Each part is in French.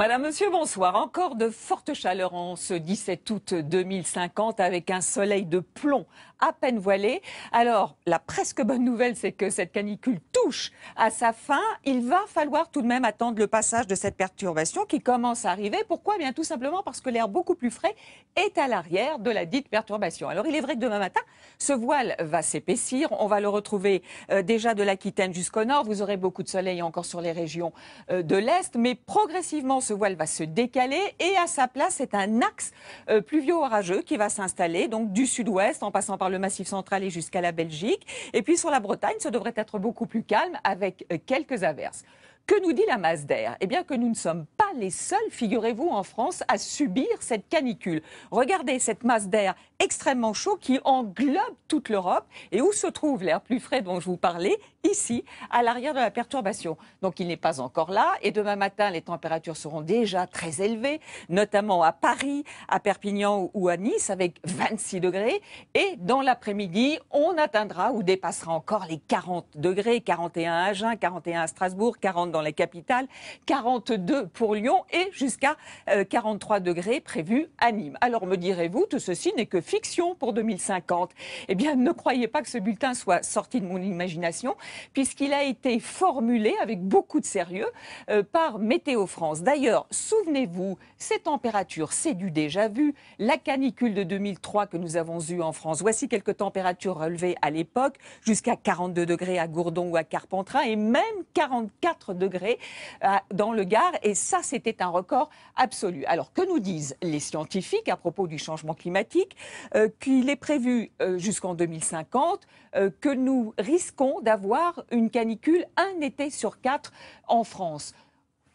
Madame, Monsieur, bonsoir. Encore de fortes chaleurs en ce 17 août 2050 avec un soleil de plomb à peine voilé. Alors, la presque bonne nouvelle, c'est que cette canicule touche à sa fin. Il va falloir tout de même attendre le passage de cette perturbation qui commence à arriver. Pourquoi eh Bien tout simplement parce que l'air beaucoup plus frais est à l'arrière de la dite perturbation. Alors, il est vrai que demain matin, ce voile va s'épaissir. On va le retrouver euh, déjà de l'Aquitaine jusqu'au nord. Vous aurez beaucoup de soleil encore sur les régions euh, de l'Est, mais progressivement ce voile va se décaler et à sa place, c'est un axe euh, pluvio-orageux qui va s'installer, donc du sud-ouest en passant par le massif central et jusqu'à la Belgique. Et puis sur la Bretagne, ce devrait être beaucoup plus calme avec euh, quelques averses. Que nous dit la masse d'air Eh bien que nous ne sommes pas les seuls, figurez-vous, en France à subir cette canicule. Regardez cette masse d'air extrêmement chaud qui englobe toute l'Europe et où se trouve l'air plus frais dont je vous parlais Ici, à l'arrière de la perturbation. Donc il n'est pas encore là et demain matin, les températures seront déjà très élevées, notamment à Paris, à Perpignan ou à Nice avec 26 degrés et dans l'après-midi, on atteindra ou dépassera encore les 40 degrés, 41 à Agen, 41 à Strasbourg, 40 dans la capitale, 42 pour Lyon et jusqu'à 43 euh, degrés prévus à Nîmes. Alors me direz-vous, tout ceci n'est que fiction pour 2050. Eh bien, ne croyez pas que ce bulletin soit sorti de mon imagination, puisqu'il a été formulé avec beaucoup de sérieux euh, par Météo France. D'ailleurs, souvenez-vous, ces températures, c'est du déjà vu. La canicule de 2003 que nous avons eue en France, voici quelques températures relevées à l'époque, jusqu'à 42 degrés à Gourdon ou à Carpentras, et même 44 degrés euh, dans le Gard. Et ça, c'était un record absolu. Alors, que nous disent les scientifiques à propos du changement climatique euh, Qu'il est prévu euh, jusqu'en 2050 que nous risquons d'avoir une canicule un été sur quatre en France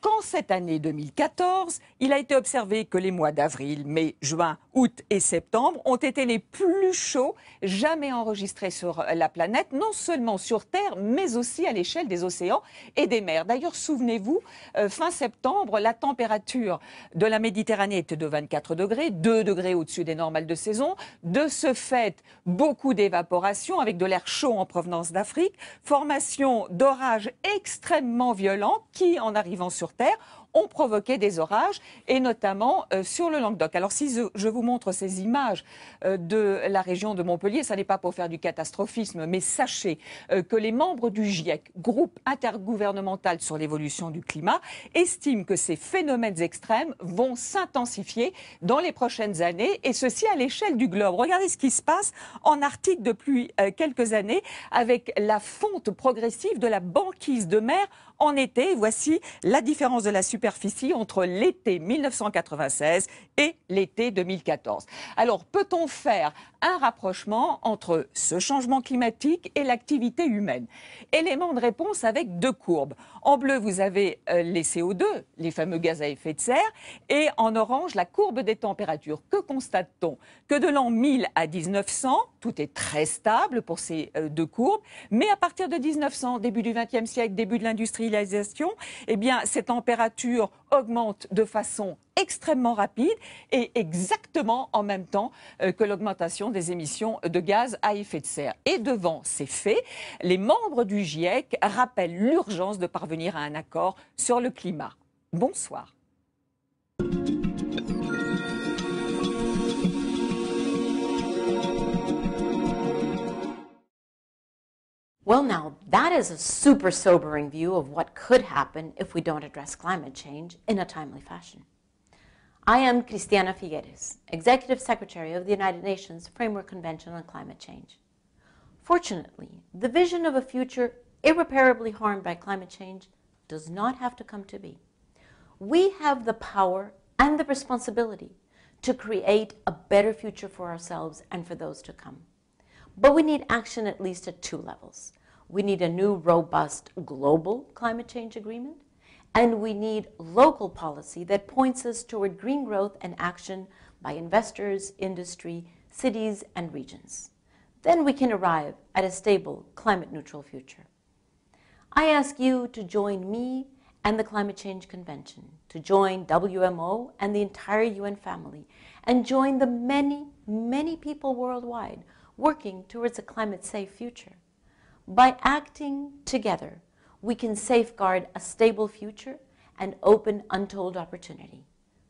quand cette année 2014, il a été observé que les mois d'avril, mai, juin, août et septembre ont été les plus chauds jamais enregistrés sur la planète, non seulement sur Terre, mais aussi à l'échelle des océans et des mers. D'ailleurs, souvenez-vous, euh, fin septembre, la température de la Méditerranée était de 24 degrés, 2 degrés au-dessus des normales de saison. De ce fait, beaucoup d'évaporation avec de l'air chaud en provenance d'Afrique, formation d'orages extrêmement violents qui, en arrivant sur There ont provoqué des orages, et notamment euh, sur le Languedoc. Alors si je vous montre ces images euh, de la région de Montpellier, ça n'est pas pour faire du catastrophisme, mais sachez euh, que les membres du GIEC, groupe intergouvernemental sur l'évolution du climat, estiment que ces phénomènes extrêmes vont s'intensifier dans les prochaines années, et ceci à l'échelle du globe. Regardez ce qui se passe en Arctique depuis quelques années avec la fonte progressive de la banquise de mer en été. Voici la différence de la super entre l'été 1996 et l'été 2014. Alors, peut-on faire un rapprochement entre ce changement climatique et l'activité humaine. Élément de réponse avec deux courbes. En bleu, vous avez euh, les CO2, les fameux gaz à effet de serre, et en orange, la courbe des températures. Que constate-t-on Que de l'an 1000 à 1900, tout est très stable pour ces euh, deux courbes, mais à partir de 1900, début du XXe siècle, début de l'industrialisation, eh bien, ces températures augmente de façon extrêmement rapide et exactement en même temps euh, que l'augmentation des émissions de gaz à effet de serre. Et devant ces faits, les membres du GIEC rappellent l'urgence de parvenir à un accord sur le climat. Bonsoir. That is a super sobering view of what could happen if we don't address climate change in a timely fashion. I am Cristiana Figueres, Executive Secretary of the United Nations Framework Convention on Climate Change. Fortunately, the vision of a future irreparably harmed by climate change does not have to come to be. We have the power and the responsibility to create a better future for ourselves and for those to come. But we need action at least at two levels. We need a new, robust global climate change agreement. And we need local policy that points us toward green growth and action by investors, industry, cities, and regions. Then we can arrive at a stable, climate neutral future. I ask you to join me and the Climate Change Convention, to join WMO and the entire UN family, and join the many, many people worldwide working towards a climate safe future. By acting together, we can safeguard a stable future and open untold opportunity.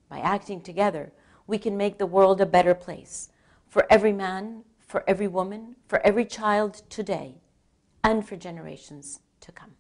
By acting together, we can make the world a better place for every man, for every woman, for every child today, and for generations to come.